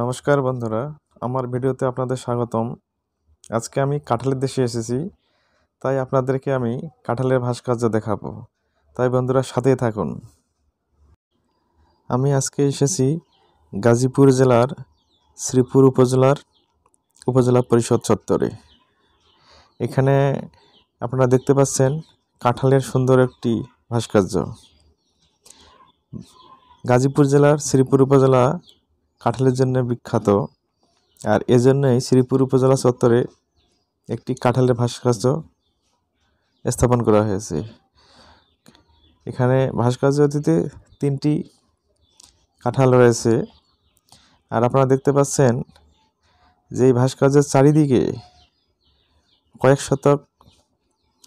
নমস্কার বন্ধুরা আমার ভিডিওতে আপনাদের স্বাগতম আজকে আমি কাঁঠালের দেশে এসেছি তাই আপনাদেরকে আমি কাঁঠালের ভাস্কর্য দেখাবো তাই বন্ধুরা সাথেই থাকুন আমি আজকে এসেছি গাজীপুর জেলার শ্রীপুর উপজেলার উপজেলা পরিষদ চত্বরে এখানে আপনারা দেখতে পাচ্ছেন কাঁঠালের সুন্দর একটি ভাস্কর্য গাজীপুর জেলার শ্রীপুর উপজেলা কাঁঠালের জন্য বিখ্যাত আর এজন্যই শ্রীপুর উপজেলা চত্বরে একটি কাঁঠালের ভাস্কর্য স্থাপন করা হয়েছে এখানে ভাস্কর্য অতীতে তিনটি কাঁঠাল রয়েছে আর আপনারা দেখতে পাচ্ছেন যে এই ভাস্কর্যের চারিদিকে কয়েক শতক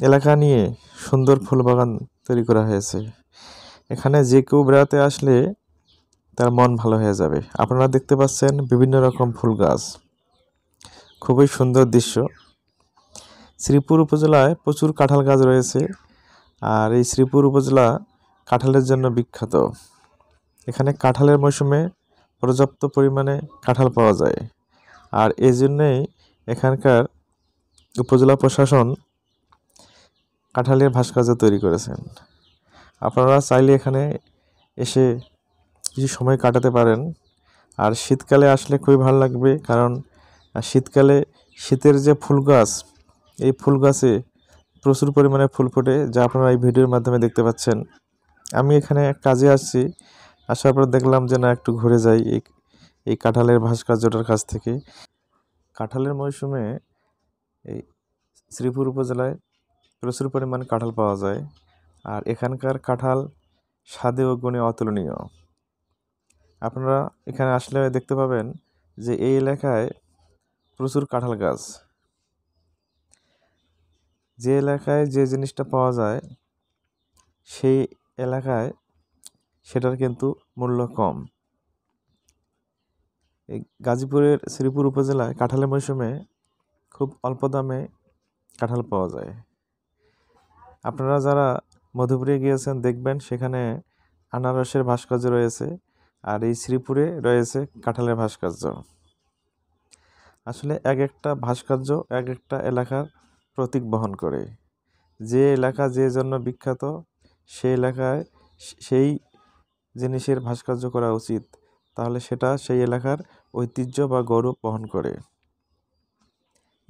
এলাকা নিয়ে সুন্দর ফুল বাগান তৈরি করা হয়েছে এখানে যে কেউ বেড়াতে আসলে তার মন ভালো হয়ে যাবে আপনারা দেখতে পাচ্ছেন বিভিন্ন রকম ফুল গাছ খুবই সুন্দর দৃশ্য শ্রীপুর উপজেলায় প্রচুর কাঁঠাল গাছ রয়েছে আর এই শ্রীপুর উপজেলা কাঁঠালের জন্য বিখ্যাত এখানে কাঁঠালের মৌসুমে পর্যাপ্ত পরিমাণে কাঁঠাল পাওয়া যায় আর এই জন্যেই এখানকার উপজেলা প্রশাসন কাঁঠালের ভাস্কর্য তৈরি করেছেন আপনারা চাইলে এখানে এসে কিছু সময় কাটাতে পারেন আর শীতকালে আসলে খুবই ভালো লাগবে কারণ শীতকালে শীতের যে ফুল গাছ এই ফুল গাছে প্রচুর পরিমাণে ফুল ফোটে যা আপনারা এই ভিডিওর মাধ্যমে দেখতে পাচ্ছেন আমি এখানে কাজে আসছি আসার পর দেখলাম যে না একটু ঘুরে যাই এই এই কাঁঠালের ভাস্কর্যটার কাছ থেকে কাঁঠালের মৌসুমে এই শ্রীপুর উপজেলায় প্রচুর পরিমাণ কাঁঠাল পাওয়া যায় আর এখানকার কাঁঠাল স্বাদে ও গুণে অতুলনীয় আপনারা এখানে আসলে দেখতে পাবেন যে এই এলাকায় প্রচুর কাঁঠাল গাছ যে এলাকায় যে জিনিসটা পাওয়া যায় সেই এলাকায় সেটার কিন্তু মূল্য কম এই গাজীপুরের শ্রীপুর উপজেলায় কাঁঠালের মৌসুমে খুব অল্প দামে কাঁঠাল পাওয়া যায় আপনারা যারা মধুপুরে গিয়েছেন দেখবেন সেখানে আনারসের ভাস্কর্য রয়েছে আর এই শ্রীপুরে রয়েছে কাঁঠালের ভাস্কর্য আসলে এক একটা ভাস্কর্য এক একটা এলাকার প্রতীক বহন করে যে এলাকা যে জন্য বিখ্যাত সেই এলাকায় সেই জিনিসের ভাস্কর্য করা উচিত তাহলে সেটা সেই এলাকার ঐতিহ্য বা গৌরব বহন করে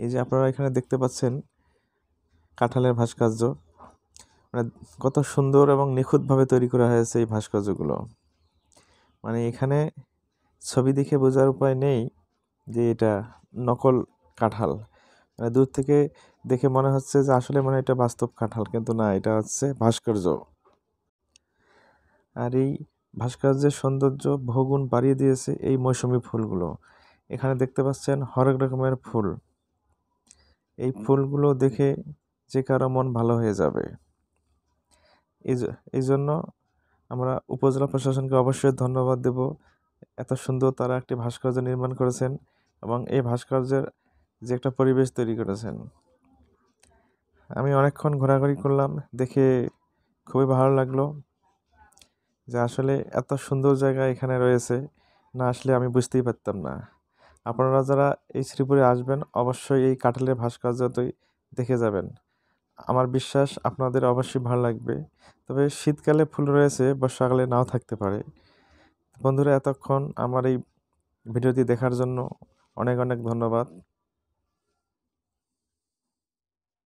এই যে আপনারা এখানে দেখতে পাচ্ছেন কাঁঠালের ভাস্কর্য মানে কত সুন্দর এবং নিখুঁতভাবে তৈরি করা হয়েছে এই ভাস্কর্যগুলো মানে এখানে ছবি দেখে বোঝার উপায় নেই যে এটা নকল কাঁঠাল মানে দূর থেকে দেখে মনে হচ্ছে যে আসলে মানে এটা বাস্তব কাঁঠাল কিন্তু না এটা হচ্ছে ভাস্কর্য আর এই ভাস্কর্যের সৌন্দর্য বহুগুণ বাড়িয়ে দিয়েছে এই মৌসুমি ফুলগুলো এখানে দেখতে পাচ্ছেন হরেক রকমের ফুল এই ফুলগুলো দেখে যে কারো মন ভালো হয়ে যাবে এই জন্য আমরা উপজেলা প্রশাসনকে অবশ্যই ধন্যবাদ দেব এত সুন্দর তারা একটি ভাস্কর্য নির্মাণ করেছেন এবং এই ভাস্কর্যের যে একটা পরিবেশ তৈরি করেছেন আমি অনেকক্ষণ ঘোরাঘুরি করলাম দেখে খুবই ভালো লাগলো যে আসলে এত সুন্দর জায়গা এখানে রয়েছে না আসলে আমি বুঝতেই পারতাম না আপনারা যারা এই শ্রীপুরে আসবেন অবশ্যই এই কাঠালের ভাস্কর্যটি দেখে যাবেন আমার বিশ্বাস আপনাদের অবশ্যই ভালো লাগবে তবে শীতকালে ফুল রয়েছে বর্ষাকালে নাও থাকতে পারে বন্ধুরা এতক্ষণ আমার এই ভিডিওটি দেখার জন্য অনেক অনেক ধন্যবাদ